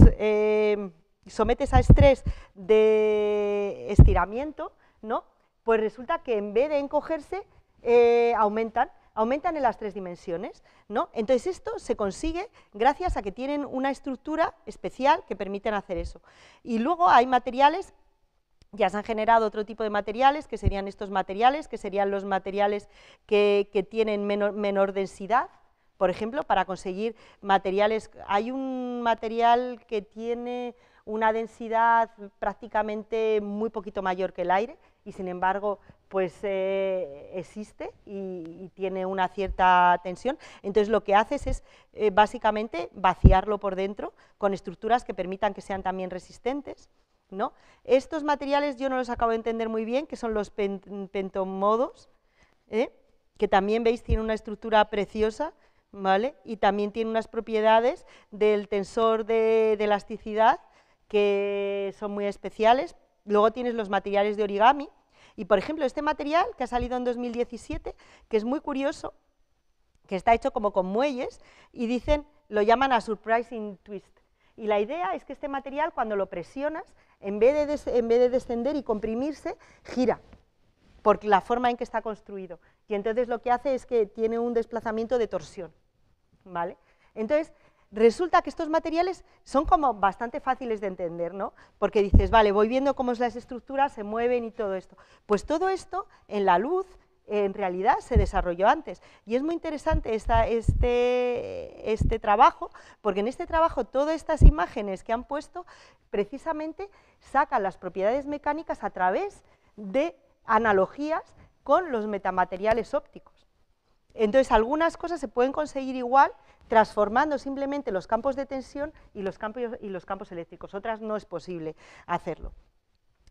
sometes a estrés de estiramiento, ¿no? pues resulta que en vez de encogerse, eh, aumentan, aumentan en las tres dimensiones, ¿no? Entonces esto se consigue gracias a que tienen una estructura especial que permiten hacer eso. Y luego hay materiales ya se han generado otro tipo de materiales, que serían estos materiales, que serían los materiales que, tienen menor, densidad, por ejemplo, para conseguir materiales, hay un material que tiene una densidad prácticamente muy poquito mayor que el aire, y sin embargo pues eh, existe y, tiene una cierta tensión. Entonces lo que haces es eh, básicamente vaciarlo por dentro con estructuras que permitan que sean también resistentes. ¿no? Estos materiales yo no los acabo de entender muy bien, que son los pentomodos, ¿eh? que también veis tiene una estructura preciosa, ¿vale? y también tiene unas propiedades del tensor de elasticidad que son muy especiales, Luego tienes los materiales de origami, y por ejemplo, este material que ha salido en 2017, que es muy curioso, que está hecho como con muelles, y dicen, lo llaman a surprising twist. Y la idea es que este material, cuando lo presionas, en vez de, en vez de descender y comprimirse, gira, por la forma en que está construido. Y entonces lo que hace es que tiene un desplazamiento de torsión, ¿vale? Entonces, resulta que estos materiales son como bastante fáciles de entender, ¿no? Porque dices, vale, voy viendo cómo es las estructuras, se mueven y todo esto. Pues todo esto en la luz en realidad se desarrolló antes. Y es muy interesante este, este trabajo, porque en este trabajo todas estas imágenes que han puesto precisamente sacan las propiedades mecánicas a través de analogías con los metamateriales ópticos. Entonces, algunas cosas se pueden conseguir igual transformando simplemente los campos de tensión y los campos, y los campos eléctricos, otras no es posible hacerlo.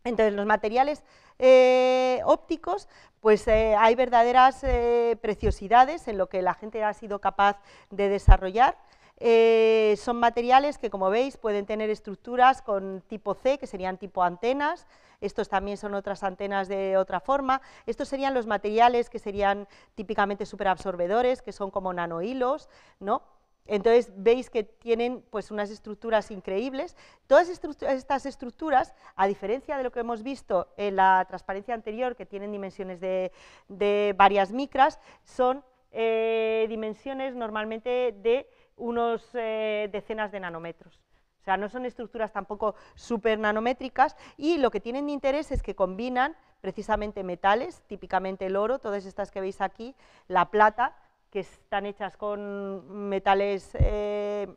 Entonces, los materiales eh, ópticos, pues eh, hay verdaderas eh, preciosidades en lo que la gente ha sido capaz de desarrollar eh, son materiales que, como veis, pueden tener estructuras con tipo C, que serían tipo antenas, estos también son otras antenas de otra forma, estos serían los materiales que serían típicamente superabsorbedores, que son como nanohilos, ¿no? Entonces veis que tienen pues unas estructuras increíbles. Todas estas estructuras, a diferencia de lo que hemos visto en la transparencia anterior, que tienen dimensiones de, varias micras, son eh, dimensiones normalmente de unos eh, decenas de nanómetros. O sea, no son estructuras tampoco súper nanométricas y lo que tienen de interés es que combinan precisamente metales, típicamente el oro, todas estas que veis aquí, la plata, que están hechas con metales eh,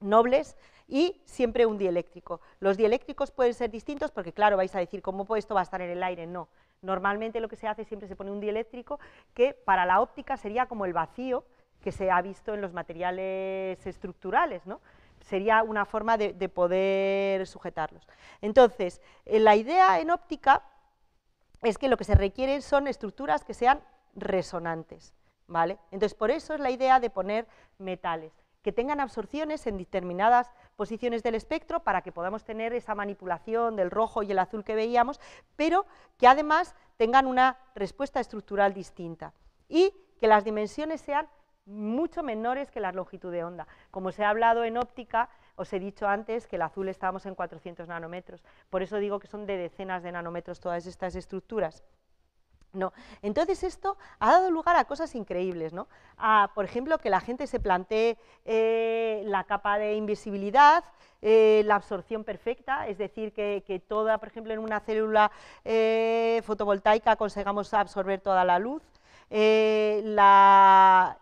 nobles, y siempre un dieléctrico. Los dieléctricos pueden ser distintos porque, claro, vais a decir, ¿cómo esto va a estar en el aire? No. Normalmente lo que se hace siempre se pone un dieléctrico que para la óptica sería como el vacío, que se ha visto en los materiales estructurales, ¿no? Sería una forma de, poder sujetarlos. Entonces, eh, la idea en óptica es que lo que se requiere son estructuras que sean resonantes, ¿vale? Entonces, por eso es la idea de poner metales, que tengan absorciones en determinadas posiciones del espectro para que podamos tener esa manipulación del rojo y el azul que veíamos, pero que además tengan una respuesta estructural distinta y que las dimensiones sean mucho menores que la longitud de onda. Como os he hablado en óptica, os he dicho antes que el azul estábamos en 400 nanómetros, por eso digo que son de decenas de nanómetros todas estas estructuras. No. Entonces esto ha dado lugar a cosas increíbles, ¿no? por ejemplo, que la gente se plantee eh, la capa de invisibilidad, eh, la absorción perfecta, es decir, que, toda, por ejemplo, en una célula eh, fotovoltaica consigamos absorber toda la luz, la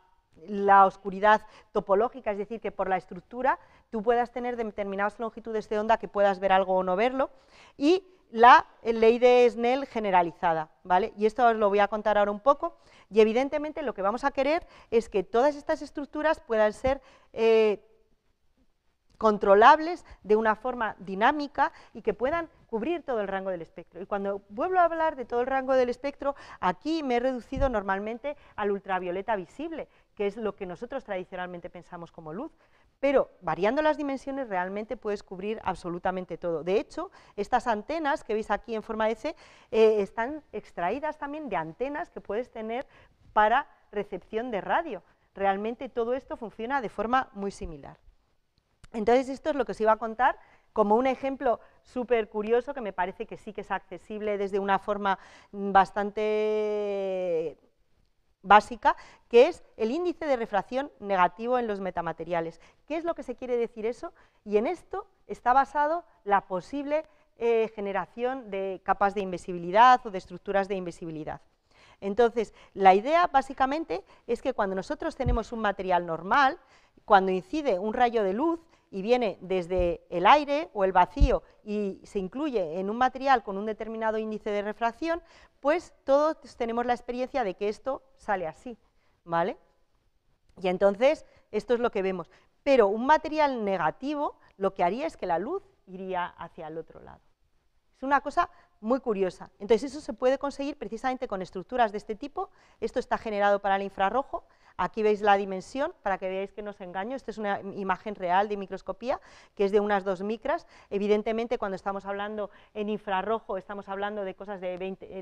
la oscuridad topológica, es decir, que por la estructura tú puedas tener determinadas longitudes de onda que puedas ver algo o no verlo, y la eh, ley de Snell generalizada, ¿vale? Y esto os lo voy a contar ahora un poco, y evidentemente lo que vamos a querer es que todas estas estructuras puedan ser... Eh, controlables de una forma dinámica y que puedan cubrir todo el rango del espectro. Y cuando vuelvo a hablar de todo el rango del espectro, aquí me he reducido normalmente al ultravioleta visible, que es lo que nosotros tradicionalmente pensamos como luz, pero variando las dimensiones realmente puedes cubrir absolutamente todo. De hecho, estas antenas que veis aquí en forma de C eh, están extraídas también de antenas que puedes tener para recepción de radio. Realmente todo esto funciona de forma muy similar. Entonces esto es lo que os iba a contar como un ejemplo súper curioso que me parece que sí que es accesible desde una forma mm, bastante básica, que es el índice de refracción negativo en los metamateriales. ¿Qué es lo que se quiere decir eso? Y en esto está basado la posible eh, generación de capas de invisibilidad o de estructuras de invisibilidad. Entonces, la idea básicamente es que cuando nosotros tenemos un material normal, cuando incide un rayo de luz, y viene desde el aire o el vacío y se incluye en un material con un determinado índice de refracción, pues todos tenemos la experiencia de que esto sale así, ¿vale? Y entonces esto es lo que vemos. Pero un material negativo lo que haría es que la luz iría hacia el otro lado. Es una cosa muy curiosa. Entonces eso se puede conseguir precisamente con estructuras de este tipo. Esto está generado para el infrarrojo Aquí veis la dimensión, para que veáis que no os engaño, esta es una imagen real de microscopía, que es de unas 2 micras. Evidentemente, cuando estamos hablando en infrarrojo, estamos hablando de cosas de,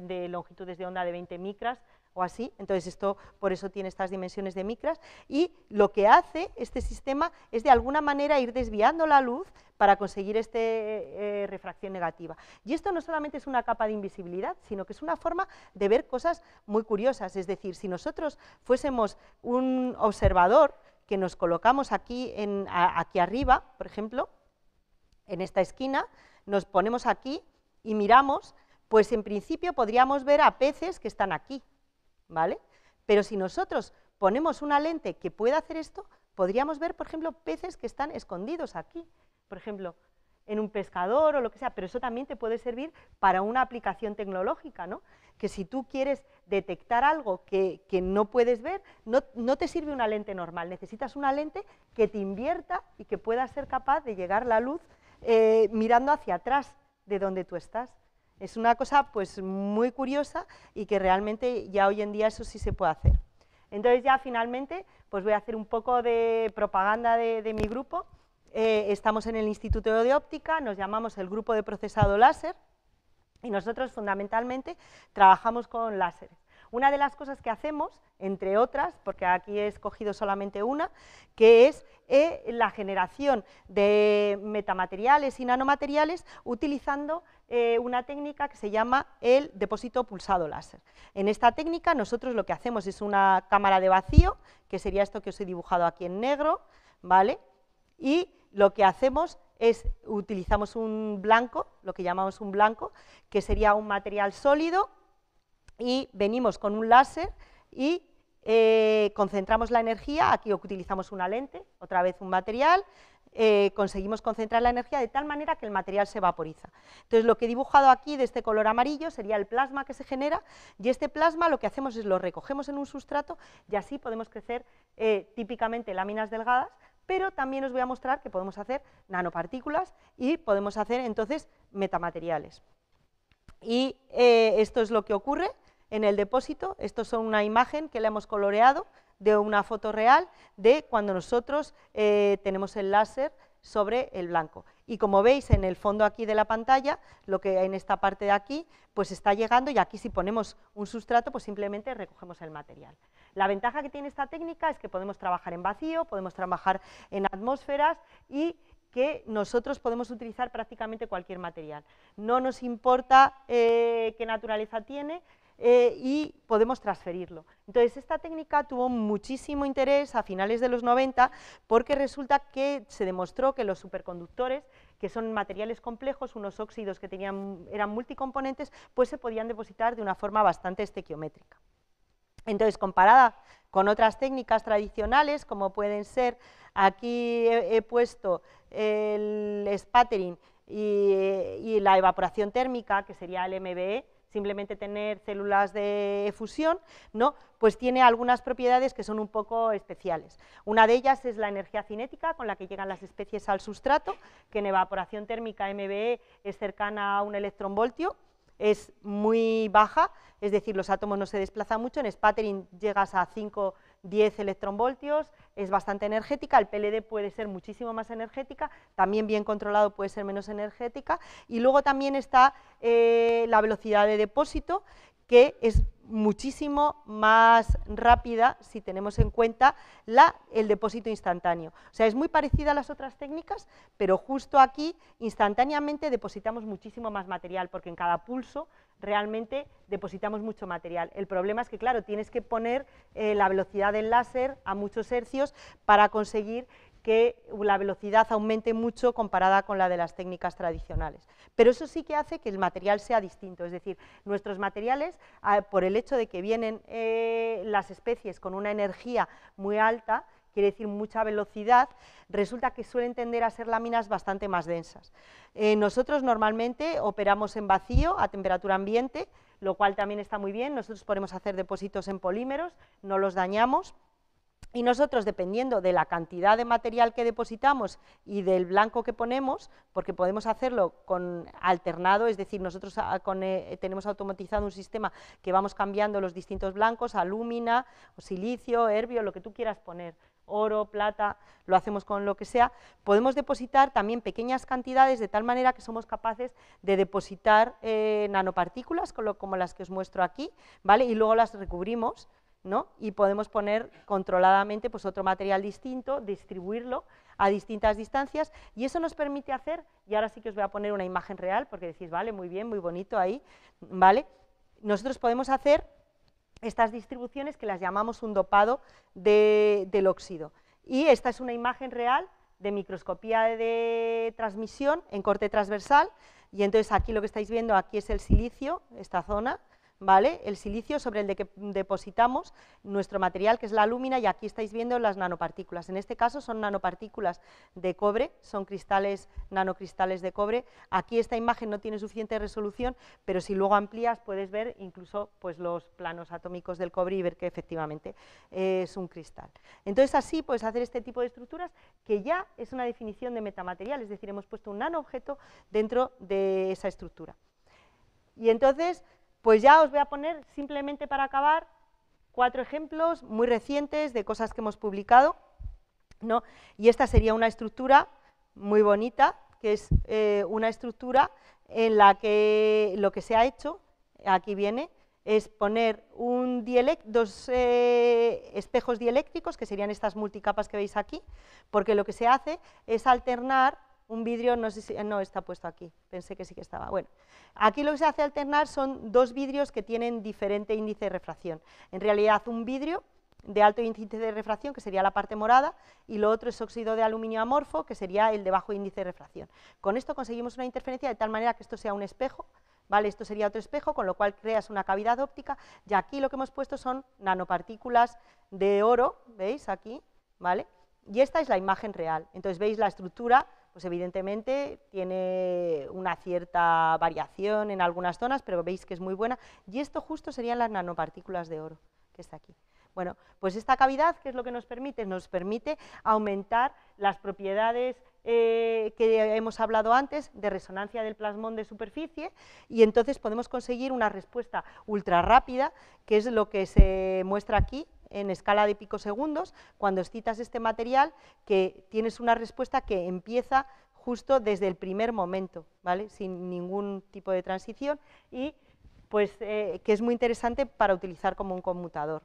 de longitudes de onda de 20 micras, o así, entonces esto por eso tiene estas dimensiones de micras, y lo que hace este sistema es de alguna manera ir desviando la luz para conseguir esta eh, refracción negativa. Y esto no solamente es una capa de invisibilidad, sino que es una forma de ver cosas muy curiosas, es decir, si nosotros fuésemos un observador que nos colocamos aquí, aquí arriba, por ejemplo, en esta esquina, nos ponemos aquí y miramos, pues en principio podríamos ver a peces que están aquí, ¿vale? Pero si nosotros ponemos una lente que pueda hacer esto, podríamos ver, por ejemplo, peces que están escondidos aquí, por ejemplo, en un pescador o lo que sea, pero eso también te puede servir para una aplicación tecnológica, ¿no? Que si tú quieres detectar algo que, no puedes ver, no, te sirve una lente normal, necesitas una lente que te invierta y que pueda ser capaz de llegar la luz eh, mirando hacia atrás de donde tú estás. Es una cosa pues muy curiosa y que realmente ya hoy en día eso sí se puede hacer. Entonces ya finalmente pues voy a hacer un poco de propaganda de, mi grupo. Eh, estamos en el Instituto de Óptica, nos llamamos el Grupo de Procesado Láser y nosotros fundamentalmente trabajamos con láseres. Una de las cosas que hacemos, entre otras, porque aquí he escogido solamente una, que es eh, la generación de metamateriales y nanomateriales utilizando eh, una técnica que se llama el depósito pulsado láser. En esta técnica nosotros lo que hacemos es una cámara de vacío, que sería esto que os he dibujado aquí en negro, ¿vale? Y lo que hacemos es utilizamos un blanco, lo que llamamos un blanco, que sería un material sólido y venimos con un láser y eh, concentramos la energía, aquí utilizamos una lente, otra vez un material, eh, conseguimos concentrar la energía de tal manera que el material se vaporiza. Entonces lo que he dibujado aquí de este color amarillo sería el plasma que se genera y este plasma lo que hacemos es lo recogemos en un sustrato y así podemos crecer eh, típicamente láminas delgadas, pero también os voy a mostrar que podemos hacer nanopartículas y podemos hacer entonces metamateriales. Y esto es lo que ocurre en el depósito. esto es una imagen que le hemos coloreado de una foto real de cuando nosotros eh, tenemos el láser sobre el blanco. Y como veis en el fondo aquí de la pantalla, lo que hay en esta parte de aquí, pues está llegando y aquí si ponemos un sustrato, pues simplemente recogemos el material. La ventaja que tiene esta técnica es que podemos trabajar en vacío, podemos trabajar en atmósferas y que nosotros podemos utilizar prácticamente cualquier material. No nos importa eh, qué naturaleza tiene, eh, y podemos transferirlo. Entonces, esta técnica tuvo muchísimo interés a finales de los 90 porque resulta que se demostró que los superconductores, que son materiales complejos, unos óxidos que tenían, eran multicomponentes, pues se podían depositar de una forma bastante estequiométrica. Entonces, comparada con otras técnicas tradicionales, como pueden ser, aquí he, puesto el spattering y, y, la evaporación térmica, que sería el MBE, simplemente tener células de fusión, ¿no? pues tiene algunas propiedades que son un poco especiales. Una de ellas es la energía cinética con la que llegan las especies al sustrato, que en evaporación térmica MBE es cercana a un electronvoltio, es muy baja, es decir, los átomos no se desplazan mucho, en spattering llegas a 5, 10 electronvoltios, es bastante energética, el PLD puede ser muchísimo más energética, también bien controlado puede ser menos energética, y luego también está eh, la velocidad de depósito, que es muchísimo más rápida si tenemos en cuenta el depósito instantáneo. O sea, es muy parecida a las otras técnicas, pero justo aquí instantáneamente depositamos muchísimo más material, porque en cada pulso realmente depositamos mucho material. El problema es que, claro, tienes que poner eh, la velocidad del láser a muchos hercios para conseguir que la velocidad aumente mucho comparada con la de las técnicas tradicionales. Pero eso sí que hace que el material sea distinto, es decir, nuestros materiales, ah, por el hecho de que vienen eh, las especies con una energía muy alta, quiere decir mucha velocidad, resulta que suelen tender a ser láminas bastante más densas. Eh, nosotros normalmente operamos en vacío a temperatura ambiente, lo cual también está muy bien, nosotros podemos hacer depósitos en polímeros, no los dañamos, y nosotros, dependiendo de la cantidad de material que depositamos y del blanco que ponemos, porque podemos hacerlo con alternado, es decir, nosotros ah, eh, tenemos automatizado un sistema que vamos cambiando los distintos blancos, alúmina, silicio, herbio, lo que tú quieras poner oro, plata, lo hacemos con lo que sea, podemos depositar también pequeñas cantidades de tal manera que somos capaces de depositar eh, nanopartículas como, las que os muestro aquí, ¿vale? Y luego las recubrimos, ¿no? Y podemos poner controladamente pues, otro material distinto, distribuirlo a distintas distancias y eso nos permite hacer, y ahora sí que os voy a poner una imagen real porque decís, vale, muy bien, muy bonito ahí, ¿vale? Nosotros podemos hacer estas distribuciones que las llamamos un dopado del óxido. Y esta es una imagen real de microscopía de transmisión en corte transversal, y entonces aquí lo que estáis viendo, aquí es el silicio, esta zona, ¿vale? El silicio sobre el de que depositamos nuestro material, que es la alumina y aquí estáis viendo las nanopartículas. En este caso son nanopartículas de cobre, son cristales, nanocristales de cobre. Aquí esta imagen no tiene suficiente resolución, pero si luego amplías puedes ver incluso pues, los planos atómicos del cobre y ver que efectivamente eh, es un cristal. Entonces así puedes hacer este tipo de estructuras que ya es una definición de metamaterial, es decir, hemos puesto un nanoobjeto dentro de esa estructura. Y entonces pues ya os voy a poner, simplemente para acabar, cuatro ejemplos muy recientes de cosas que hemos publicado. ¿no? Y esta sería una estructura muy bonita, que es eh, una estructura en la que lo que se ha hecho, aquí viene, es poner un dos eh, espejos dieléctricos, que serían estas multicapas que veis aquí, porque lo que se hace es alternar un vidrio, eh, no está puesto aquí, pensé que sí que estaba. Bueno, aquí lo que se hace alternar son dos vidrios que tienen diferente índice de refracción. En realidad un vidrio de alto índice de refracción, que sería la parte morada, y lo otro es óxido de aluminio amorfo, que sería el de bajo índice de refracción. Con esto conseguimos una interferencia de tal manera que esto sea un espejo, ¿vale? Esto sería otro espejo, con lo cual creas una cavidad óptica, y aquí lo que hemos puesto son nanopartículas de oro, ¿veis? Aquí, ¿vale? Y esta es la imagen real, entonces veis la estructura pues evidentemente tiene una cierta variación en algunas zonas, pero veis que es muy buena. Y esto justo serían las nanopartículas de oro, que está aquí. Bueno, pues esta cavidad, ¿qué es lo que nos permite? Nos permite aumentar las propiedades eh, que hemos hablado antes de resonancia del plasmón de superficie y entonces podemos conseguir una respuesta ultra rápida, que es lo que se muestra aquí en escala de picosegundos, cuando excitas este material, que tienes una respuesta que empieza justo desde el primer momento, ¿vale? sin ningún tipo de transición y pues, eh, que es muy interesante para utilizar como un conmutador.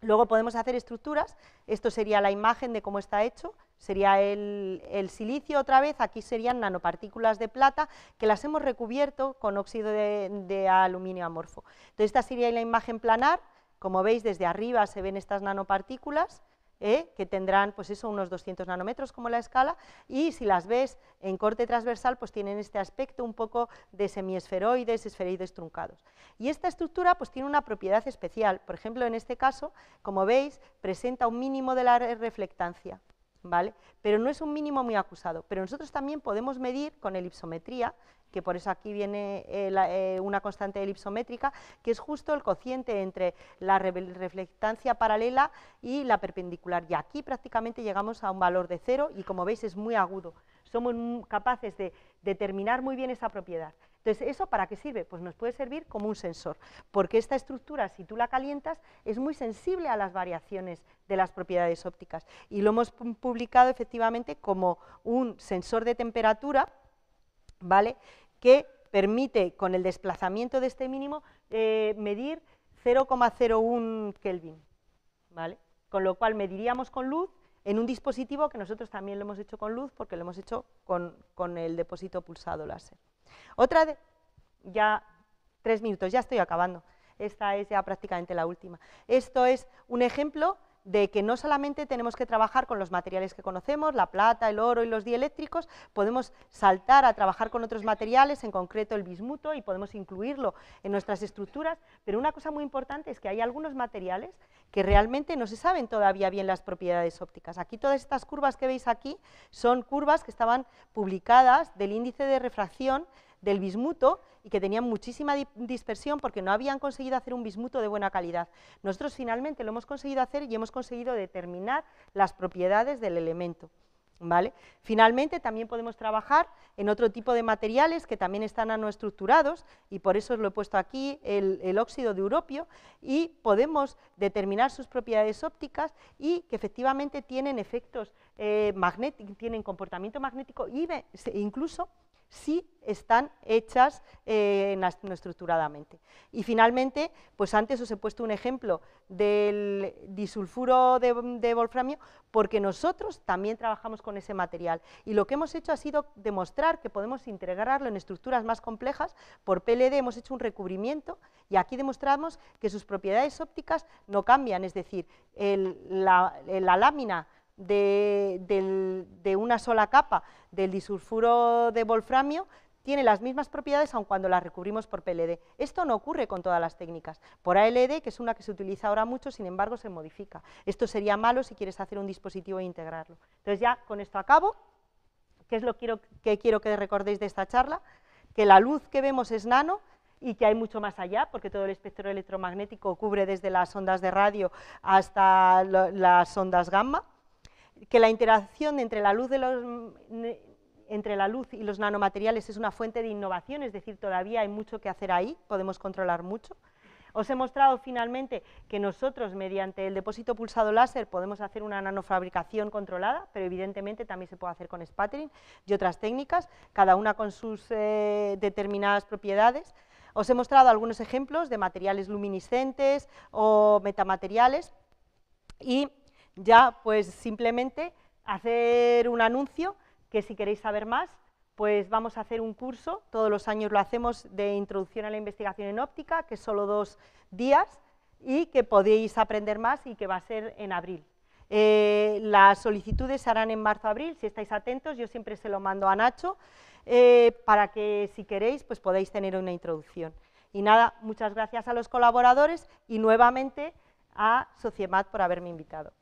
Luego podemos hacer estructuras, esto sería la imagen de cómo está hecho, sería el, silicio otra vez, aquí serían nanopartículas de plata que las hemos recubierto con óxido de, de aluminio amorfo. Entonces esta sería la imagen planar, como veis, desde arriba se ven estas nanopartículas, ¿eh? que tendrán pues eso, unos 200 nanómetros como la escala, y si las ves en corte transversal, pues tienen este aspecto un poco de semiesferoides, esferoides truncados. Y esta estructura pues tiene una propiedad especial, por ejemplo, en este caso, como veis, presenta un mínimo de la reflectancia, ¿Vale? Pero no es un mínimo muy acusado. Pero nosotros también podemos medir con elipsometría que por eso aquí viene eh, eh, una constante elipsométrica, que es justo el cociente entre la reflectancia paralela y la perpendicular. Y aquí prácticamente llegamos a un valor de cero y como veis es muy agudo. Somos capaces de determinar muy bien esa propiedad. Entonces, ¿eso para qué sirve? Pues nos puede servir como un sensor, porque esta estructura, si tú la calientas, es muy sensible a las variaciones de las propiedades ópticas. Y lo hemos publicado efectivamente como un sensor de temperatura, ¿vale? que permite con el desplazamiento de este mínimo eh, medir 0,01 Kelvin, ¿vale? con lo cual mediríamos con luz en un dispositivo que nosotros también lo hemos hecho con luz porque lo hemos hecho con, con el depósito pulsado láser. Otra de, ya tres minutos, ya estoy acabando, esta es ya prácticamente la última. Esto es un ejemplo de que no solamente tenemos que trabajar con los materiales que conocemos, la plata, el oro y los dieléctricos, podemos saltar a trabajar con otros materiales, en concreto el bismuto, y podemos incluirlo en nuestras estructuras, pero una cosa muy importante es que hay algunos materiales que realmente no se saben todavía bien las propiedades ópticas. Aquí todas estas curvas que veis aquí son curvas que estaban publicadas del índice de refracción del bismuto y que tenían muchísima dispersión porque no habían conseguido hacer un bismuto de buena calidad. Nosotros finalmente lo hemos conseguido hacer y hemos conseguido determinar las propiedades del elemento. ¿Vale? Finalmente, también podemos trabajar en otro tipo de materiales que también están anoestructurados, y por eso os lo he puesto aquí, el, óxido de europio, y podemos determinar sus propiedades ópticas y que efectivamente tienen efectos eh, magnéticos, tienen comportamiento magnético e incluso sí están hechas eh, estructuradamente. Y finalmente, pues antes os he puesto un ejemplo del disulfuro de, de, wolframio, porque nosotros también trabajamos con ese material y lo que hemos hecho ha sido demostrar que podemos integrarlo en estructuras más complejas, por PLD hemos hecho un recubrimiento y aquí demostramos que sus propiedades ópticas no cambian, es decir, la lámina de, una sola capa del disulfuro de wolframio tiene las mismas propiedades aun cuando las recubrimos por PLD. Esto no ocurre con todas las técnicas. Por ALD, que es una que se utiliza ahora mucho, sin embargo, se modifica. Esto sería malo si quieres hacer un dispositivo e integrarlo. Entonces ya con esto acabo. ¿Qué es lo quiero que, quiero que recordéis de esta charla? Que la luz que vemos es nano, y que hay mucho más allá, porque todo el espectro electromagnético cubre desde las ondas de radio hasta las ondas gamma que la interacción entre la luz de los mm, entre la luz y los nanomateriales es una fuente de innovación, es decir, todavía hay mucho que hacer ahí, podemos controlar mucho. Os he mostrado finalmente que nosotros mediante el depósito pulsado láser podemos hacer una nanofabricación controlada, pero evidentemente también se puede hacer con spattering y otras técnicas, cada una con sus eh, determinadas propiedades. Os he mostrado algunos ejemplos de materiales luminiscentes o metamateriales y ya pues simplemente hacer un anuncio que si queréis saber más, pues vamos a hacer un curso, todos los años lo hacemos, de introducción a la investigación en óptica, que es solo dos días, y que podéis aprender más y que va a ser en abril. Eh, las solicitudes se harán en marzo-abril, si estáis atentos, yo siempre se lo mando a Nacho, eh, para que si queréis pues podáis tener una introducción. Y nada, muchas gracias a los colaboradores y nuevamente a Sociemat por haberme invitado.